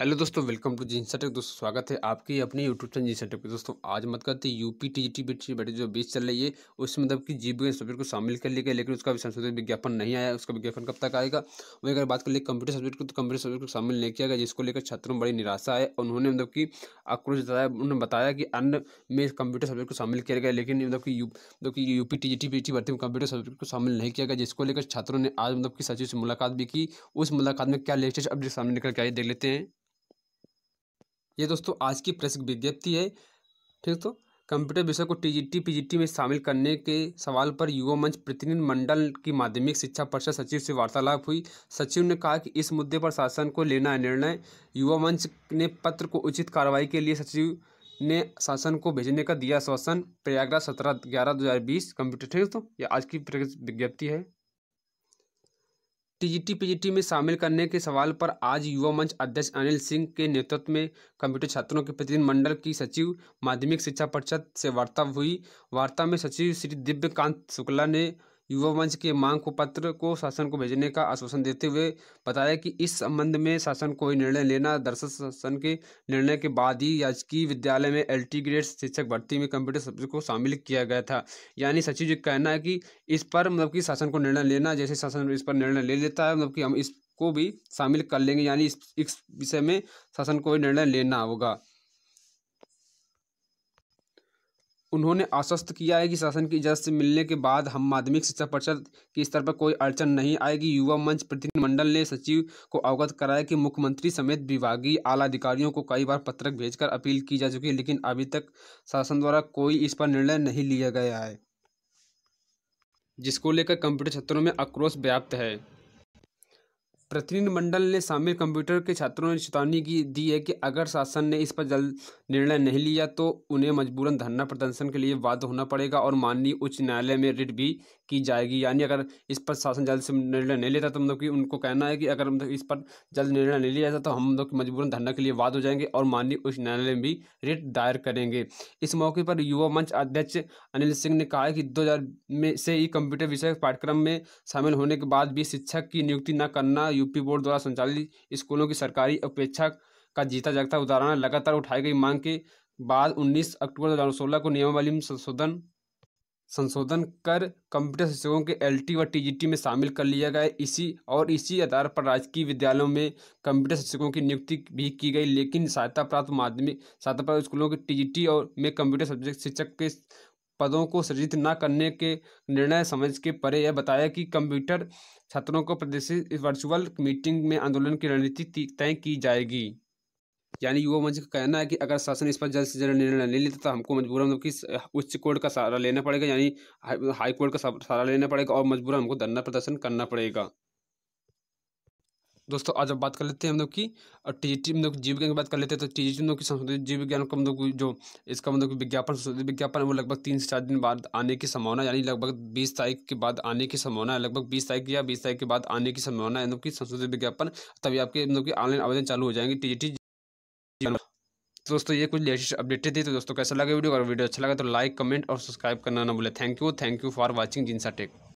hello दोस्तों welcome to जिनसेटेक दोस्तों स्वागत है आपकी अपनी यूट्यूब चैनल जिनसेटेक पे दोस्तों आज मत करते यूपी टी जी टी बैठे जो बीच चल रही है उसमें मतलब कि जी के सब्जेक्ट को शामिल कर लिया गया लेकिन उसका भी संशोधित विज्ञापन नहीं आया उसका विज्ञापन कब तक आएगा वही अगर बात कर ली कंप्यूटर सब्जेक्ट को तो कंप्यूटर सब्जेक्ट को शामिल नहीं किया गया जिसको लेकर छात्रों में बड़ी निराशा है उन्होंने मतलब कि आक्रोश जताया उन्होंने बताया कि अन्य में कंप्यूटर सब्जेक्ट को शामिल किया गया लेकिन मतलब कि मतलब कि यूपी टी जी टी भर्ती में कंप्यूटर सब्जेक्ट को शामिल नहीं किया गया जिसको लेकर छात्रों ने आज मतलब कि सचिव से मुलाकात भी की उस मुलाकात में क्या लेटेस्ट अपडेट सामने निकल के देख लेते हैं ये दोस्तों आज की प्रेस विज्ञप्ति है ठीक तो कंप्यूटर विषय को टीजीटी पीजीटी में शामिल करने के सवाल पर युवा मंच प्रतिनिधि मंडल की माध्यमिक शिक्षा परिषद सचिव से वार्तालाप हुई सचिव ने कहा कि इस मुद्दे पर शासन को लेना निर्णय युवा मंच ने पत्र को उचित कार्रवाई के लिए सचिव ने शासन को भेजने का दिया आश्वासन प्रयागराज सत्रह ग्यारह दो हज़ार बीस कंप्यूटर ठीक तो यह आज की विज्ञप्ति है टीजीटी पीजीटी में शामिल करने के सवाल पर आज युवा मंच अध्यक्ष अनिल सिंह के नेतृत्व में कंप्यूटर छात्रों के प्रतिनिधि मंडल की सचिव माध्यमिक शिक्षा परिषद से वार्ता हुई वार्ता में सचिव श्री दिव्यकांत शुक्ला ने युवा मंच के मांग को पत्र को शासन को भेजने का आश्वासन देते हुए बताया कि इस संबंध में शासन कोई निर्णय लेना दरअसल शासन के निर्णय के बाद ही याजकीय विद्यालय में एल ग्रेड शिक्षक भर्ती में कंप्यूटर सब्जेक्ट को शामिल किया गया था यानी सचिव जी का कहना है कि इस पर मतलब कि शासन को निर्णय लेना जैसे शासन इस पर निर्णय ले लेता है मतलब कि हम इसको भी शामिल कर लेंगे यानी इस विषय में शासन को निर्णय लेना होगा उन्होंने आश्वस्त किया है कि शासन की इजाज़त से मिलने के बाद हम माध्यमिक शिक्षा परिषद के स्तर पर कोई अड़चन नहीं आएगी युवा मंच प्रतिनिधिमंडल ने सचिव को अवगत कराया कि मुख्यमंत्री समेत विभागीय आला अधिकारियों को कई बार पत्रक भेजकर अपील की जा चुकी है लेकिन अभी तक शासन द्वारा कोई इस पर निर्णय नहीं लिया गया है जिसको लेकर कंप्यूटर क्षेत्रों में आक्रोश व्याप्त है प्रतिनिधिमंडल ने शामिल कंप्यूटर के छात्रों ने चेतावनी की दी है कि अगर शासन ने इस पर जल्द निर्णय नहीं लिया तो उन्हें मजबूरन धरना प्रदर्शन के लिए बाध्य होना पड़ेगा और माननीय उच्च न्यायालय में रिट भी की जाएगी यानी अगर इस पर शासन जल्द से निर्णय नहीं लेता तो मतलब कि उनको कहना है कि अगर मतलब इस पर जल्द निर्णय नहीं लिया जाता तो हम लोग मतलब मजबूरन धरना के लिए बाध हो जाएंगे और माननीय उच्च न्यायालय में भी रिट दायर करेंगे इस मौके पर युवा मंच अध्यक्ष अनिल सिंह ने कहा कि दो में से ही कंप्यूटर विषय पाठ्यक्रम में शामिल होने के बाद भी शिक्षक की नियुक्ति न करना यूपी बोर्ड द्वारा संचालित स्कूलों की सरकारी अपेक्षा का जीता जागता उदाहरण लगातार उठाई गई मांग के बाद 19 अक्टूबर 2016 को नियमावली में संशोधन संशोधन कर कंप्यूटर शिक्षकों के एलटी व टीजीटी में शामिल कर लिया गया इसी और इसी आधार पर राजकीय विद्यालयों में कंप्यूटर शिक्षकों की नियुक्ति भी की गई लेकिन सहायता प्राप्त माध्यमिक सहायता प्राप्त स्कूलों के टीजीटी और में कंप्यूटर सब्जेक्ट शिक्षक के पदों को सृजित न करने के निर्णय समझ के परे यह बताया कि कंप्यूटर छात्रों को प्रदर्शित वर्चुअल मीटिंग में आंदोलन की रणनीति तय की जाएगी यानी युवा मंच का कहना है कि अगर शासन इस पर जल्द से जल्द निर्णय नहीं लेता तो हमको मजबूरन मतलब कि उच्च कोर्ट का सहारा लेना पड़ेगा यानी हाई कोर्ट का सहारा लेना पड़ेगा और मजबूरन हमको धरना प्रदर्शन करना पड़ेगा दोस्तों आज बात कर लेते हैं हम लोग की और टी जी हम लोग जीव विज्ञान की बात कर लेते हैं तो टी जी हम लोग की संशोधित जीव विज्ञान का मतलब जो इसका मतलब विज्ञापन संशोधित विज्ञापन है वो लगभग तीन से चार दिन बाद आने की संभावना यानी लगभग बीस तारीख के बाद आने की संभावना है लगभग बीस तारीख या बीस तारीख के बाद आने की संभावना है की संशोधित विज्ञापन तभी आपके मतलब की ऑनलाइन आवेदन चालू हो जाएंगे टी जी तो दोस्तों ये कुछ लेटेस्ट अपडेटेड थी तो दोस्तों कैसा लगा वीडियो अगर वीडियो अच्छा लगा तो लाइक कमेंट और सब्सक्राइब करना ना भूले thank you thank you for watching जिनसा टेक